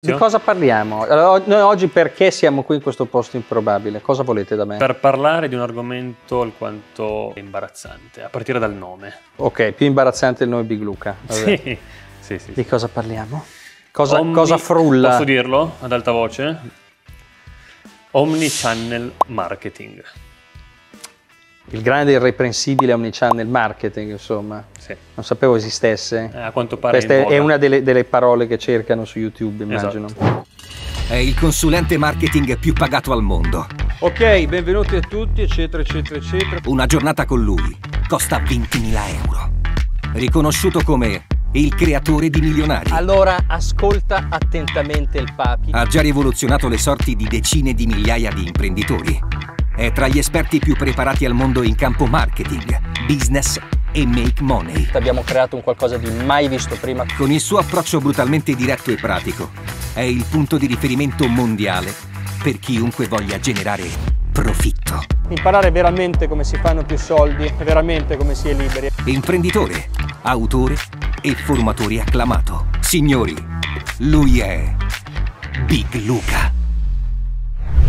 Di cosa parliamo? noi oggi perché siamo qui in questo posto improbabile? Cosa volete da me? Per parlare di un argomento alquanto imbarazzante, a partire dal nome. Ok, più imbarazzante il nome Big Luca. Sì. sì. sì, sì. Di cosa parliamo? Cosa, Omni... cosa frulla? Posso dirlo ad alta voce? Omnichannel marketing. Il grande irreprensibile omnichannel marketing, insomma. Sì. Non sapevo esistesse. Eh, a quanto pare. Questa è, è una delle, delle, parole che cercano su YouTube, esatto. immagino. Esatto. È il consulente marketing più pagato al mondo. Ok, benvenuti a tutti, eccetera, eccetera, eccetera. Una giornata con lui costa 20.000 euro. Riconosciuto come il creatore di milionari. Allora ascolta attentamente il papi. Ha già rivoluzionato le sorti di decine di migliaia di imprenditori è tra gli esperti più preparati al mondo in campo marketing, business e make money. Abbiamo creato un qualcosa di mai visto prima. Con il suo approccio brutalmente diretto e pratico, è il punto di riferimento mondiale per chiunque voglia generare profitto. Imparare veramente come si fanno più soldi, veramente come si è liberi. Imprenditore, autore e formatore acclamato. Signori, lui è Big Luca.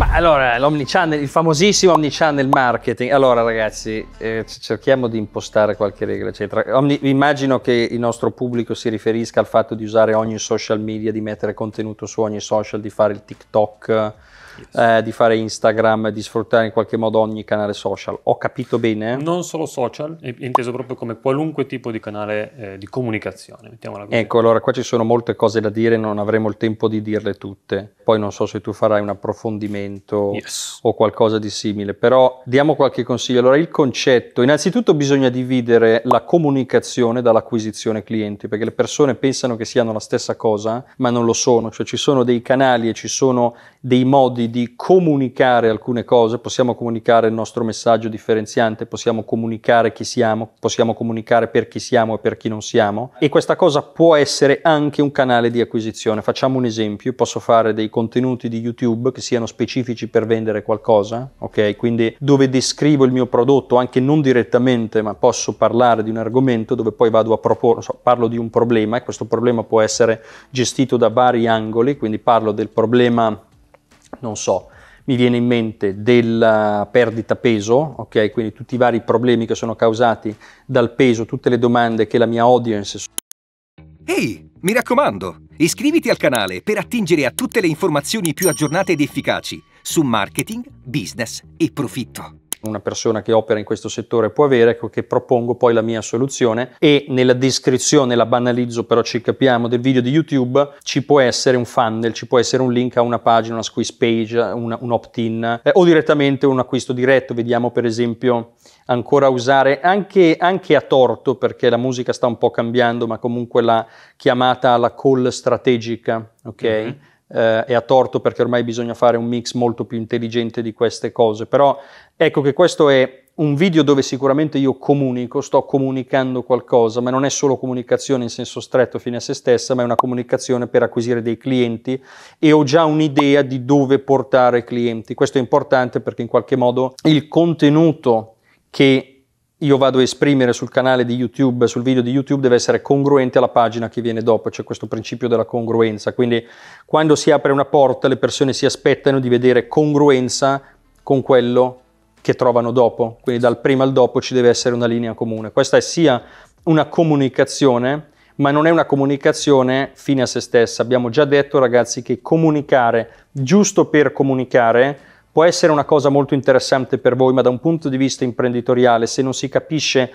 Ma allora, il famosissimo omnichannel marketing. Allora ragazzi, eh, cerchiamo di impostare qualche regola. Cioè, omni, immagino che il nostro pubblico si riferisca al fatto di usare ogni social media, di mettere contenuto su ogni social, di fare il TikTok eh, di fare Instagram, di sfruttare in qualche modo ogni canale social. Ho capito bene? Non solo social, inteso proprio come qualunque tipo di canale eh, di comunicazione. Ecco, allora qua ci sono molte cose da dire, non avremo il tempo di dirle tutte. Poi non so se tu farai un approfondimento yes. o qualcosa di simile, però diamo qualche consiglio. Allora, il concetto, innanzitutto bisogna dividere la comunicazione dall'acquisizione clienti, perché le persone pensano che siano la stessa cosa, ma non lo sono, cioè ci sono dei canali e ci sono dei modi di comunicare alcune cose, possiamo comunicare il nostro messaggio differenziante, possiamo comunicare chi siamo, possiamo comunicare per chi siamo e per chi non siamo e questa cosa può essere anche un canale di acquisizione. Facciamo un esempio, posso fare dei contenuti di YouTube che siano specifici per vendere qualcosa, ok? Quindi dove descrivo il mio prodotto anche non direttamente, ma posso parlare di un argomento dove poi vado a proporre, so, parlo di un problema e questo problema può essere gestito da vari angoli, quindi parlo del problema non so, mi viene in mente della perdita peso, ok? Quindi tutti i vari problemi che sono causati dal peso, tutte le domande che la mia audience... Ehi, hey, mi raccomando, iscriviti al canale per attingere a tutte le informazioni più aggiornate ed efficaci su marketing, business e profitto una persona che opera in questo settore può avere, ecco, che propongo poi la mia soluzione e nella descrizione, la banalizzo però ci capiamo, del video di YouTube ci può essere un funnel, ci può essere un link a una pagina, una squeeze page, una, un opt-in eh, o direttamente un acquisto diretto, vediamo per esempio ancora usare anche, anche, a torto perché la musica sta un po' cambiando, ma comunque la chiamata alla call strategica, ok? Mm-hmm eh, e a torto perché ormai bisogna fare un mix molto più intelligente di queste cose, però ecco che questo è un video dove sicuramente io comunico, sto comunicando qualcosa, ma non è solo comunicazione in senso stretto fine a se stessa, ma è una comunicazione per acquisire dei clienti e ho già un'idea di dove portare clienti. Questo è importante perché in qualche modo il contenuto che io vado a esprimere sul canale di YouTube, sul video di YouTube, deve essere congruente alla pagina che viene dopo, c'è questo principio della congruenza. Quindi quando si apre una porta le persone si aspettano di vedere congruenza con quello che trovano dopo, quindi dal prima al dopo ci deve essere una linea comune. Questa è sia una comunicazione, ma non è una comunicazione fine a se stessa. Abbiamo già detto ragazzi che comunicare giusto per comunicare può essere una cosa molto interessante per voi, ma da un punto di vista imprenditoriale, se non si capisce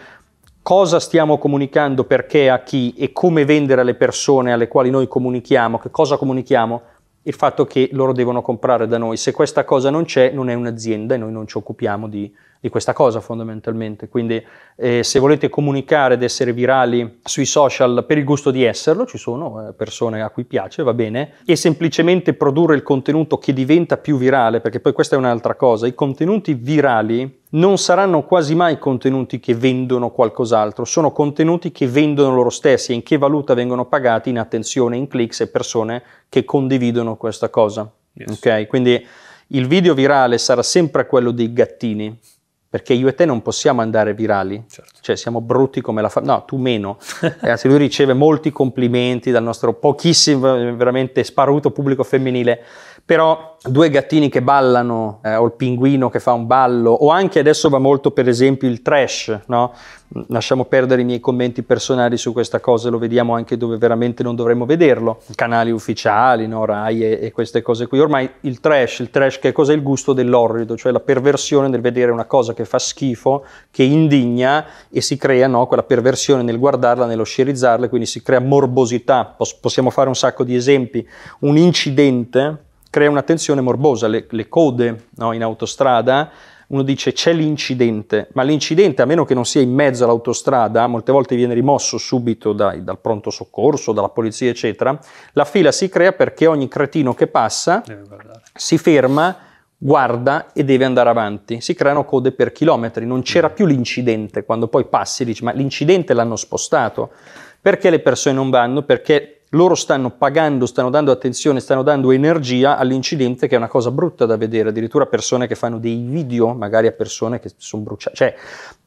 cosa stiamo comunicando, perché a chi e come vendere alle persone alle quali noi comunichiamo, che cosa comunichiamo, il fatto che loro devono comprare da noi. Se questa cosa non c'è, non è un'azienda e noi non ci occupiamo di di questa cosa fondamentalmente. Quindi eh, se volete comunicare ed essere virali sui social per il gusto di esserlo, ci sono eh, persone a cui piace, va bene, e semplicemente produrre il contenuto che diventa più virale, perché poi questa è un'altra cosa, i contenuti virali non saranno quasi mai contenuti che vendono qualcos'altro, sono contenuti che vendono loro stessi e in che valuta vengono pagati in attenzione, in clicks e persone che condividono questa cosa. Yes. Ok, quindi il video virale sarà sempre quello dei gattini, perché io e te non possiamo andare virali, certo. cioè siamo brutti come la fa, no, tu meno. Anzi, eh, lui riceve molti complimenti dal nostro pochissimo, veramente sparuto pubblico femminile però due gattini che ballano eh, o il pinguino che fa un ballo o anche adesso va molto per esempio il trash, no? Mm, lasciamo perdere i miei commenti personali su questa cosa, lo vediamo anche dove veramente non dovremmo vederlo, canali ufficiali, no? Rai e, e, queste cose qui, ormai il trash, il trash che cos'è il gusto dell'orrido, cioè la perversione nel vedere una cosa che fa schifo, che indigna e si crea no? quella perversione nel guardarla, nello scerizzarla, quindi si crea morbosità, Poss- possiamo fare un sacco di esempi, un incidente crea una tensione morbosa, le, le code no, in autostrada, uno dice c'è l'incidente, ma l'incidente a meno che non sia in mezzo all'autostrada, molte volte viene rimosso subito dai, dal pronto soccorso, dalla polizia eccetera, la fila si crea perché ogni cretino che passa eh, si ferma guarda e deve andare avanti. Si creano code per chilometri, non c'era più l'incidente, quando poi passi dici ma l'incidente l'hanno spostato, perché le persone non vanno, perché loro stanno pagando, stanno dando attenzione, stanno dando energia all'incidente, che è una cosa brutta da vedere, addirittura persone che fanno dei video, magari a persone che sono bruciate, cioè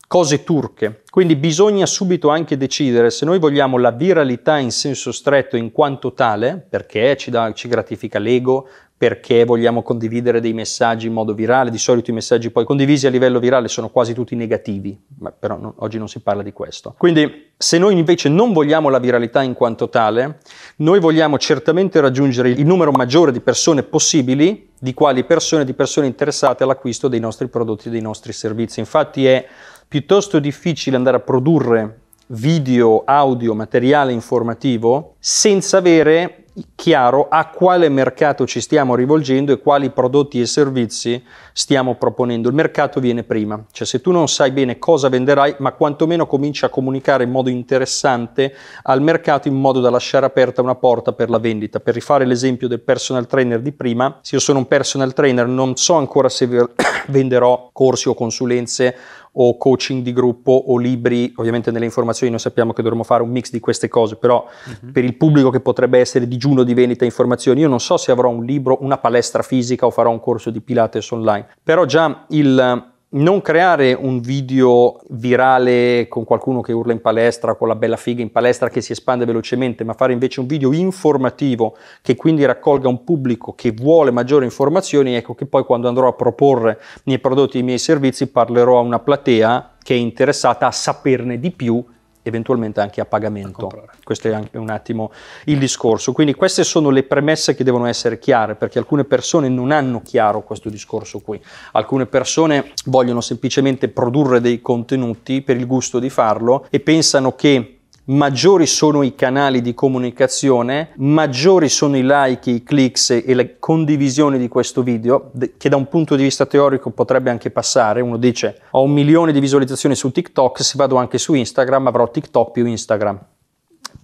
cose turche. Quindi bisogna subito anche decidere se noi vogliamo la viralità in senso stretto in quanto tale, perché ci, da, ci gratifica l'ego, perché vogliamo condividere dei messaggi in modo virale, di solito i messaggi poi condivisi a livello virale sono quasi tutti negativi, ma però non, oggi non si parla di questo. Quindi se noi invece non vogliamo la viralità in quanto tale, noi vogliamo certamente raggiungere il numero maggiore di persone possibili, di quali persone, di persone interessate all'acquisto dei nostri prodotti e dei nostri servizi. Infatti è piuttosto difficile andare a produrre video, audio, materiale informativo senza avere chiaro a quale mercato ci stiamo rivolgendo e quali prodotti e servizi stiamo proponendo. Il mercato viene prima, cioè se tu non sai bene cosa venderai, ma quantomeno cominci a comunicare in modo interessante al mercato in modo da lasciare aperta una porta per la vendita. Per rifare l'esempio del personal trainer di prima, se io sono un personal trainer non so ancora se venderò corsi o consulenze o coaching di gruppo o libri, ovviamente nelle informazioni noi sappiamo che dovremmo fare un mix di queste cose, però mm-hmm. per il pubblico che potrebbe essere digiuno di vendita e informazioni, io non so se avrò un libro, una palestra fisica o farò un corso di Pilates online, però già il eh, non creare un video virale con qualcuno che urla in palestra, con la bella figa in palestra che si espande velocemente, ma fare invece un video informativo che quindi raccolga un pubblico che vuole maggiori informazioni, ecco che poi quando andrò a proporre i miei prodotti e i miei servizi parlerò a una platea che è interessata a saperne di più eventualmente anche a pagamento. A Questo è anche un attimo il discorso. Quindi queste sono le premesse che devono essere chiare, perché alcune persone non hanno chiaro questo discorso qui. Alcune persone vogliono semplicemente produrre dei contenuti per il gusto di farlo e pensano che maggiori sono i canali di comunicazione, maggiori sono i like, i clicks e le condivisioni di questo video, che da un punto di vista teorico potrebbe anche passare. Uno dice ho un milione di visualizzazioni su TikTok, se vado anche su Instagram avrò TikTok più Instagram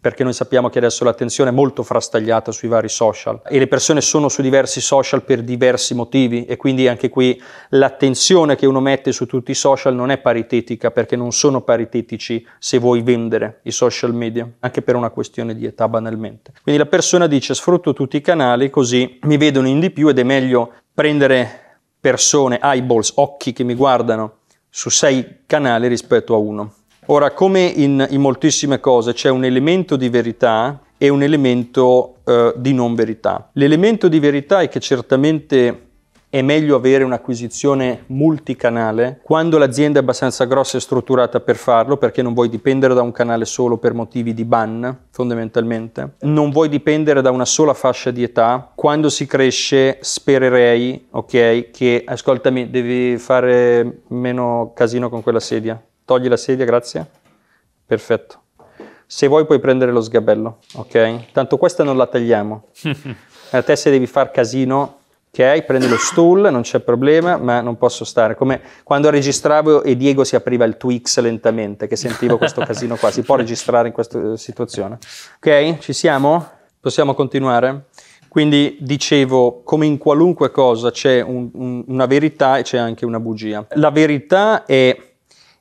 perché noi sappiamo che adesso l'attenzione è molto frastagliata sui vari social e le persone sono su diversi social per diversi motivi e quindi anche qui l'attenzione che uno mette su tutti i social non è paritetica perché non sono paritetici se vuoi vendere i social media, anche per una questione di età banalmente. Quindi la persona dice sfrutto tutti i canali così mi vedono in di più ed è meglio prendere persone, eyeballs, occhi che mi guardano su sei canali rispetto a uno Ora, come in, in moltissime cose, c'è un elemento di verità e un elemento eh, di non verità. L'elemento di verità è che certamente è meglio avere un'acquisizione multicanale quando l'azienda è abbastanza grossa e strutturata per farlo, perché non vuoi dipendere da un canale solo per motivi di ban, fondamentalmente. Non vuoi dipendere da una sola fascia di età. Quando si cresce, spererei, ok, che ascoltami, devi fare meno casino con quella sedia Togli la sedia, grazie. Perfetto. Se vuoi puoi prendere lo sgabello, ok? Tanto questa non la tagliamo. A te se devi far casino, ok? Prendi lo stool, non c'è problema, ma non posso stare. Come quando registravo e Diego si apriva il Twix lentamente, che sentivo questo casino qua. Si può registrare in questa situazione. Ok? Ci siamo? Possiamo continuare? Quindi dicevo, come in qualunque cosa c'è un, un, una verità e c'è anche una bugia. La verità è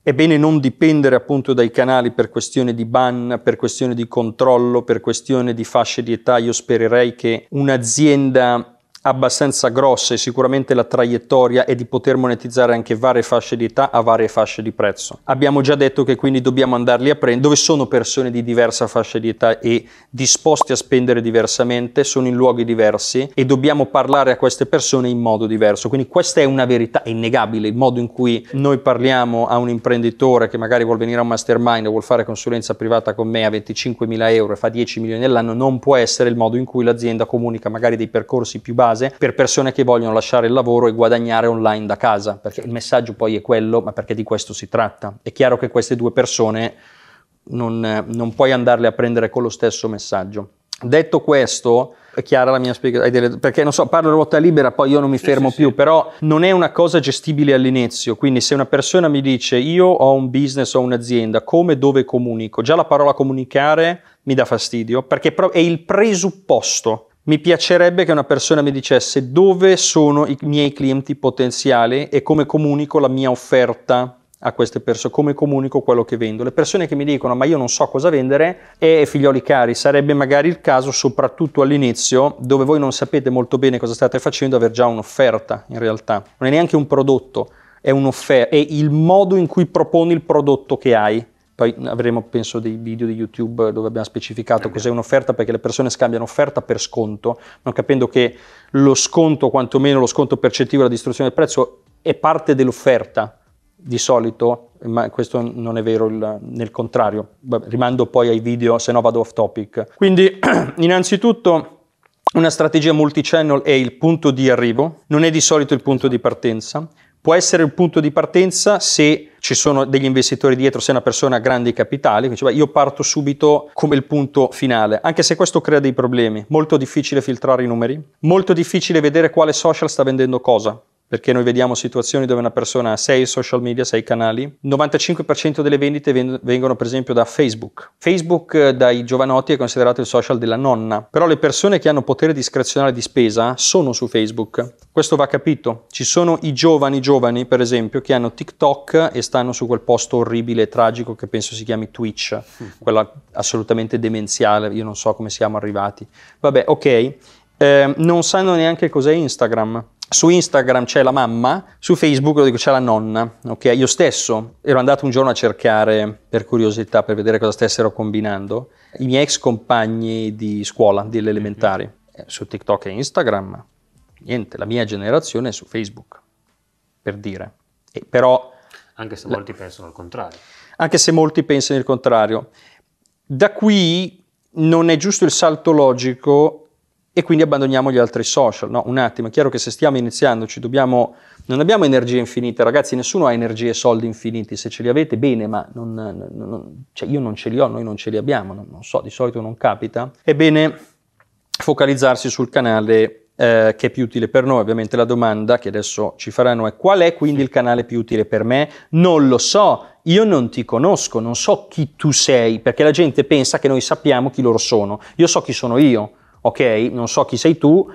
è bene non dipendere appunto dai canali per questione di ban, per questione di controllo, per questione di fasce di età. Io spererei che un'azienda abbastanza grosse, sicuramente la traiettoria è di poter monetizzare anche varie fasce di età a varie fasce di prezzo. Abbiamo già detto che quindi dobbiamo andarli a prendere dove sono persone di diversa fascia di età e disposti a spendere diversamente, sono in luoghi diversi e dobbiamo parlare a queste persone in modo diverso. Quindi questa è una verità è innegabile, il modo in cui noi parliamo a un imprenditore che magari vuole venire a un mastermind o vuole fare consulenza privata con me a 25 mila euro e fa 10 milioni all'anno non può essere il modo in cui l'azienda comunica magari dei percorsi più bassi base per persone che vogliono lasciare il lavoro e guadagnare online da casa, perché il messaggio poi è quello, ma perché di questo si tratta. È chiaro che queste due persone non, non puoi andarle a prendere con lo stesso messaggio. Detto questo, è chiara la mia spiegazione, perché non so, parlo a ruota libera, poi io non mi sì, fermo sì, più, sì. però non è una cosa gestibile all'inizio, quindi se una persona mi dice io ho un business, o un'azienda, come, dove comunico, già la parola comunicare mi dà fastidio, perché è il presupposto mi piacerebbe che una persona mi dicesse dove sono i miei clienti potenziali e come comunico la mia offerta a queste persone, come comunico quello che vendo. Le persone che mi dicono ma io non so cosa vendere, e figlioli cari, sarebbe magari il caso soprattutto all'inizio dove voi non sapete molto bene cosa state facendo, aver già un'offerta in realtà. Non è neanche un prodotto, è un'offerta, è il modo in cui proponi il prodotto che hai poi avremo, penso, dei video di YouTube dove abbiamo specificato cos'è un'offerta perché le persone scambiano offerta per sconto, non capendo che lo sconto, quantomeno lo sconto percettivo e la distruzione del prezzo, è parte dell'offerta di solito, ma questo non è vero il, nel contrario. Rimando poi ai video, se no vado off topic. Quindi, innanzitutto, una strategia multi-channel è il punto di arrivo, non è di solito il punto di partenza può essere il punto di partenza se ci sono degli investitori dietro, se è una persona ha grandi capitali, dice, beh, io parto subito come il punto finale, anche se questo crea dei problemi, molto difficile filtrare i numeri, molto difficile vedere quale social sta vendendo cosa, perché noi vediamo situazioni dove una persona ha 6 social media, 6 canali, il 95% delle vendite vengono per esempio da Facebook. Facebook eh, dai giovanotti è considerato il social della nonna, però le persone che hanno potere discrezionale di spesa sono su Facebook. Questo va capito. Ci sono i giovani giovani, per esempio, che hanno TikTok e stanno su quel posto orribile e tragico che penso si chiami Twitch, mm. quella assolutamente demenziale, io non so come siamo arrivati. Vabbè, ok. Eh, non sanno neanche cos'è Instagram su Instagram c'è la mamma, su Facebook lo dico c'è la nonna, ok? Io stesso ero andato un giorno a cercare per curiosità, per vedere cosa stessero combinando, i miei ex compagni di scuola, delle elementari, mhm. su TikTok e Instagram, niente, la mia generazione è su Facebook, per dire. E però... Anche se molti la, pensano il contrario. Anche se molti pensano il contrario. Da qui non è giusto il salto logico e quindi abbandoniamo gli altri social. No, un attimo, è chiaro che se stiamo iniziando ci dobbiamo, non abbiamo energie infinite, ragazzi, nessuno ha energie e soldi infiniti, se ce li avete bene, ma non, non, non, cioè io non ce li ho, noi non ce li abbiamo, non, so, di solito non capita. Ebbene, focalizzarsi sul canale eh, che è più utile per noi. Ovviamente la domanda che adesso ci faranno è qual è quindi il canale più utile per me? Non lo so, io non ti conosco, non so chi tu sei, perché la gente pensa che noi sappiamo chi loro sono, io so chi sono io ok, non so chi sei tu,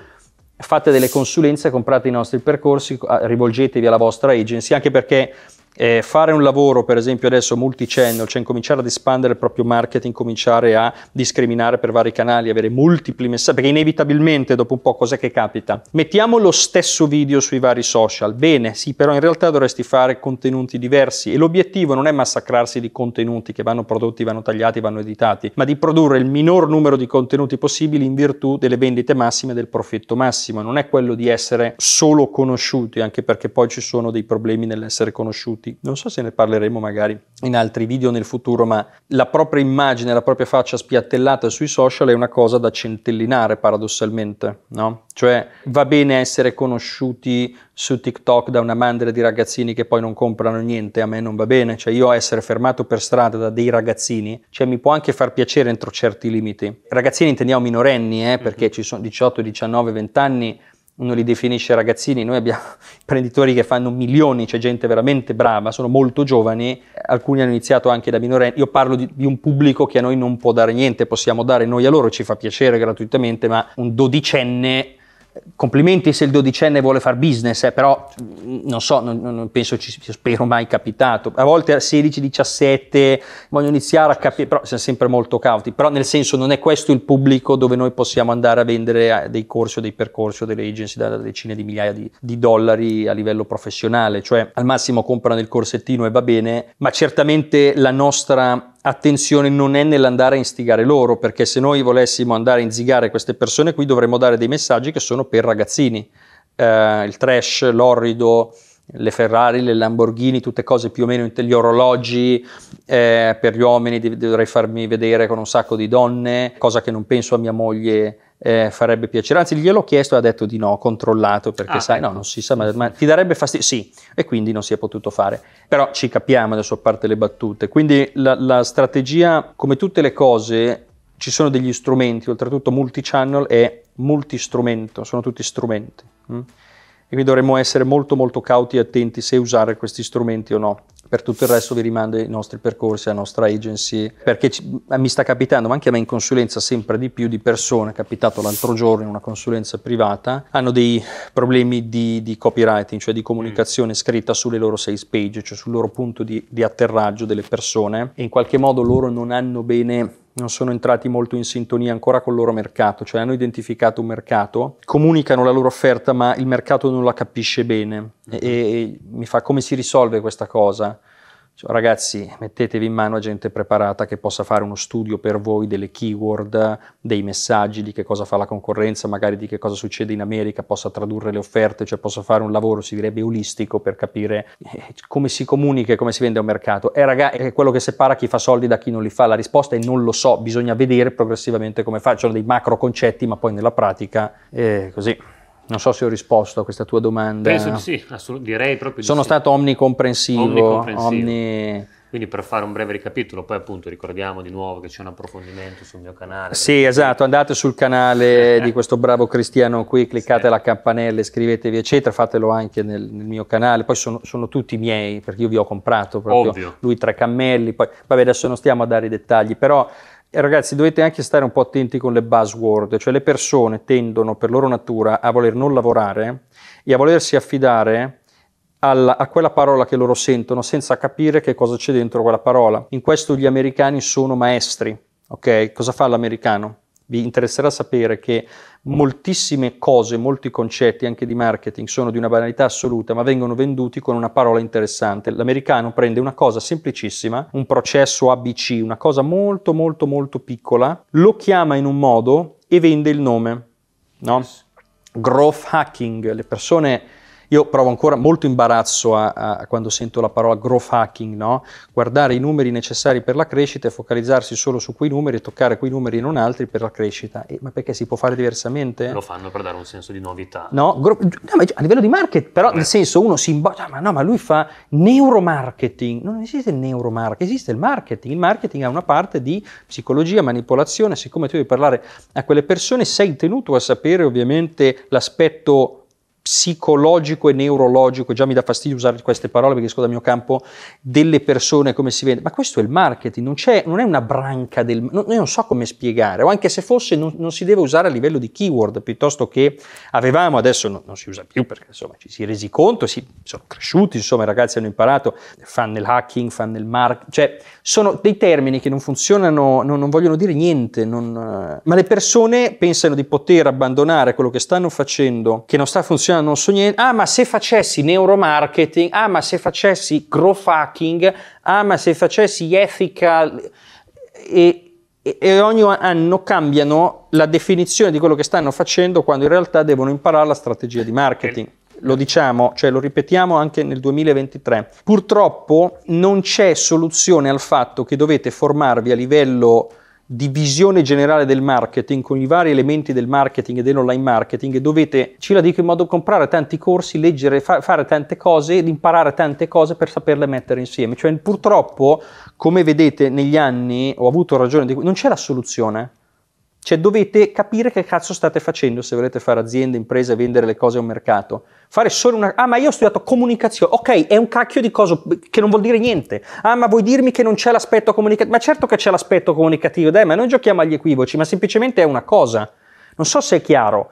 fate delle consulenze, comprate i nostri percorsi, rivolgetevi alla vostra agency, anche perché eh, fare un lavoro, per esempio adesso multi-channel, cioè cominciare ad espandere il proprio marketing, cominciare a discriminare per vari canali, avere multipli messaggi, perché inevitabilmente dopo un po' cos'è che capita? Mettiamo lo stesso video sui vari social, bene, sì, però in realtà dovresti fare contenuti diversi e l'obiettivo non è massacrarsi di contenuti che vanno prodotti, vanno tagliati, vanno editati, ma di produrre il minor numero di contenuti possibili in virtù delle vendite massime e del profitto massimo, non è quello di essere solo conosciuti, anche perché poi ci sono dei problemi nell'essere conosciuti tutti. Non so se ne parleremo magari in altri video nel futuro, ma la propria immagine, la propria faccia spiattellata sui social è una cosa da centellinare paradossalmente, no? Cioè va bene essere conosciuti su TikTok da una mandria di ragazzini che poi non comprano niente, a me non va bene, cioè io essere fermato per strada da dei ragazzini, cioè mi può anche far piacere entro certi limiti. Ragazzini intendiamo minorenni, eh, perché mhm. ci sono 18, 19, 20 anni uno li definisce ragazzini, noi abbiamo imprenditori che fanno milioni, c'è gente veramente brava, sono molto giovani, alcuni hanno iniziato anche da minorenni, io parlo di, di, un pubblico che a noi non può dare niente, possiamo dare noi a loro, ci fa piacere gratuitamente, ma un dodicenne complimenti se il dodicenne vuole fare business, eh, però mm, non so, non, non penso ci sia, spero mai capitato. A volte a 16-17 voglio iniziare a certo. capire, però siamo sempre molto cauti, però nel senso non è questo il pubblico dove noi possiamo andare a vendere eh, dei corsi o dei percorsi o delle agency da decine di migliaia di, di dollari a livello professionale, cioè al massimo comprano il corsettino e va bene, ma certamente la nostra attenzione non è nell'andare a instigare loro, perché se noi volessimo andare a inzigare queste persone qui dovremmo dare dei messaggi che sono per ragazzini, eh, il trash, l'orrido, le Ferrari, le Lamborghini, tutte cose più o meno, gli orologi eh, per gli uomini, dovrei farmi vedere con un sacco di donne, cosa che non penso a mia moglie eh, farebbe piacere. Anzi, gliel'ho chiesto e ha detto di no, controllato, perché ah, sai, ecco. no, non si sa, ma, ma, ti darebbe fastidio. Sì, e quindi non si è potuto fare. Però ci capiamo adesso a parte le battute. Quindi la, la strategia, come tutte le cose, ci sono degli strumenti, oltretutto multi-channel e multi-strumento, sono tutti strumenti. Hm? quindi dovremmo essere molto molto cauti e attenti se usare questi strumenti o no. Per tutto il resto vi rimando i nostri percorsi, la nostra agency, perché ci, mi sta capitando, ma anche a me in consulenza, sempre di più di persone, è capitato l'altro giorno in una consulenza privata, hanno dei problemi di, di copywriting, cioè di comunicazione scritta sulle loro sales page, cioè sul loro punto di, di atterraggio delle persone, e in qualche modo loro non hanno bene non sono entrati molto in sintonia ancora col loro mercato, cioè hanno identificato un mercato, comunicano la loro offerta ma il mercato non la capisce bene mm-hmm. e, e mi fa come si risolve questa cosa? Cioè, ragazzi, mettetevi in mano a gente preparata che possa fare uno studio per voi delle keyword, dei messaggi, di che cosa fa la concorrenza, magari di che cosa succede in America, possa tradurre le offerte, cioè possa fare un lavoro, si direbbe, olistico per capire eh, come si comunica e come si vende a un mercato. E eh, è quello che separa chi fa soldi da chi non li fa. La risposta è non lo so, bisogna vedere progressivamente come fa. Ci sono dei macro concetti, ma poi nella pratica è così. Non so se ho risposto a questa tua domanda. Penso di sì, assolut- direi proprio di Sono sì. stato omnicomprensivo. omnicomprensivo. Omni... Quindi per fare un breve ricapitolo, poi appunto ricordiamo di nuovo che c'è un approfondimento sul mio canale. Sì, esatto, andate sul canale eh. di questo bravo Cristiano qui, cliccate sì. la campanella, iscrivetevi eccetera, fatelo anche nel, nel mio canale, poi sono, sono, tutti miei perché io vi ho comprato proprio Ovvio. lui tre cammelli, poi vabbè adesso non stiamo a dare i dettagli, però ragazzi, dovete anche stare un po' attenti con le buzzword, cioè le persone tendono per loro natura a voler non lavorare e a volersi affidare alla, a quella parola che loro sentono senza capire che cosa c'è dentro quella parola. In questo gli americani sono maestri, ok? Cosa fa l'americano? vi interesserà sapere che moltissime cose, molti concetti anche di marketing sono di una banalità assoluta, ma vengono venduti con una parola interessante. L'americano prende una cosa semplicissima, un processo ABC, una cosa molto molto molto piccola, lo chiama in un modo e vende il nome, no? Growth hacking, le persone io provo ancora molto imbarazzo a, a, quando sento la parola growth hacking, no? guardare i numeri necessari per la crescita e focalizzarsi solo su quei numeri e toccare quei numeri e non altri per la crescita. E, ma perché si può fare diversamente? Lo fanno per dare un senso di novità. No, gro- no a livello di market, però eh. nel senso uno si imbarazza, no, cioè, ma no, ma lui fa neuromarketing. Non esiste il neuromarketing, esiste il marketing. Il marketing ha una parte di psicologia, manipolazione, siccome tu devi parlare a quelle persone sei tenuto a sapere ovviamente l'aspetto psicologico e neurologico, già mi dà fastidio usare queste parole perché esco il mio campo, delle persone, come si vende, ma questo è il marketing, non, non è una branca del... Non, non, so come spiegare, o anche se fosse non, non, si deve usare a livello di keyword, piuttosto che avevamo, adesso no, non si usa più perché insomma ci si è resi conto, si, sono cresciuti, insomma i ragazzi hanno imparato, fanno il hacking, fanno marketing, cioè sono dei termini che non funzionano, non, vogliono dire niente, eh, ma le persone pensano di poter abbandonare quello che stanno facendo, che non sta funzionando, non so niente, ah ma se facessi neuromarketing, ah ma se facessi growth hacking, ah ma se facessi ethical e, e, e ogni anno cambiano la definizione di quello che stanno facendo quando in realtà devono imparare la strategia di marketing lo diciamo, cioè lo ripetiamo anche nel 2023. Purtroppo non c'è soluzione al fatto che dovete formarvi a livello di visione generale del marketing con i vari elementi del marketing e dell'online marketing dovete, ci la dico in modo, comprare tanti corsi, leggere, fa, fare tante cose imparare tante cose per saperle mettere insieme. Cioè purtroppo, come vedete negli anni, ho avuto ragione, non c'è la soluzione. Cioè dovete capire che cazzo state facendo se volete fare aziende, imprese, vendere le cose a un mercato. Fare solo una... Ah, ma io ho studiato comunicazione. Ok, è un cacchio di cosa che non vuol dire niente. Ah, ma vuoi dirmi che non c'è l'aspetto comunicativo? Ma certo che c'è l'aspetto comunicativo, dai, ma non giochiamo agli equivoci, ma semplicemente è una cosa. Non so se è chiaro.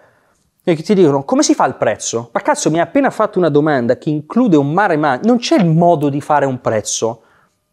E ti dicono, come si fa il prezzo? Ma cazzo, mi ha appena fatto una domanda che include un mare ma... Non c'è il modo di fare un prezzo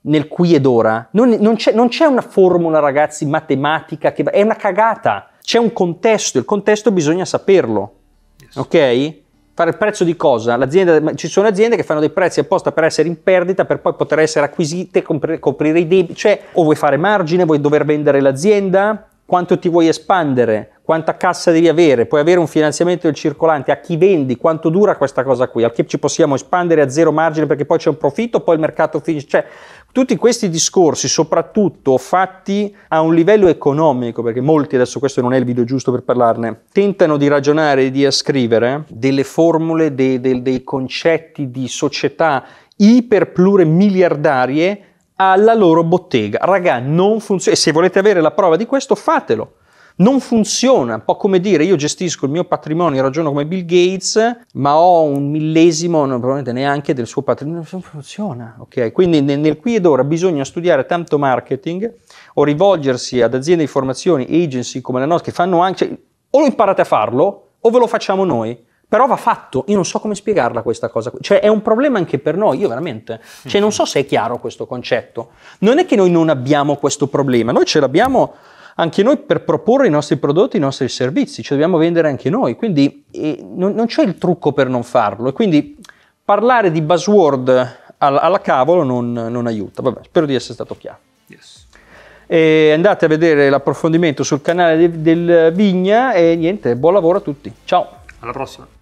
nel qui ed ora. Non, non, c'è, non c'è una formula, ragazzi, matematica che è una cagata. C'è un contesto, il contesto bisogna saperlo. Yes. Ok? Fare il prezzo di cosa? L'azienda, ci sono aziende che fanno dei prezzi apposta per essere in perdita, per poi poter essere acquisite, compri, coprire i debiti. Cioè, o vuoi fare margine, vuoi dover vendere l'azienda, quanto ti vuoi espandere, quanta cassa devi avere, puoi avere un finanziamento del circolante, a chi vendi, quanto dura questa cosa qui, al che ci possiamo espandere a zero margine perché poi c'è un profitto, poi il mercato finisce, cioè tutti questi discorsi, soprattutto fatti a un livello economico, perché molti, adesso questo non è il video giusto per parlarne, tentano di ragionare e di ascrivere delle formule, dei, dei, dei concetti di società iperplure miliardarie alla loro bottega. Raga, non funziona. E se volete avere la prova di questo, fatelo non funziona, un po' come dire io gestisco il mio patrimonio, ragiono come Bill Gates, ma ho un millesimo, non, probabilmente neanche del suo patrimonio, non funziona, ok? Quindi nel, nel qui ed ora bisogna studiare tanto marketing o rivolgersi ad aziende di formazione, agency come la nostra, che fanno anche, cioè, o lo imparate a farlo o ve lo facciamo noi. Però va fatto, io non so come spiegarla questa cosa, cioè è un problema anche per noi, io veramente, cioè non so se è chiaro questo concetto. Non è che noi non abbiamo questo problema, noi ce l'abbiamo anche noi per proporre i nostri prodotti, i nostri servizi, ci dobbiamo vendere anche noi, quindi eh, non, non, c'è il trucco per non farlo e quindi parlare di buzzword alla, alla cavolo non, non aiuta. Vabbè, spero di essere stato chiaro. Yes. E andate a vedere l'approfondimento sul canale del Vigna e niente, buon lavoro a tutti. Ciao. Alla prossima.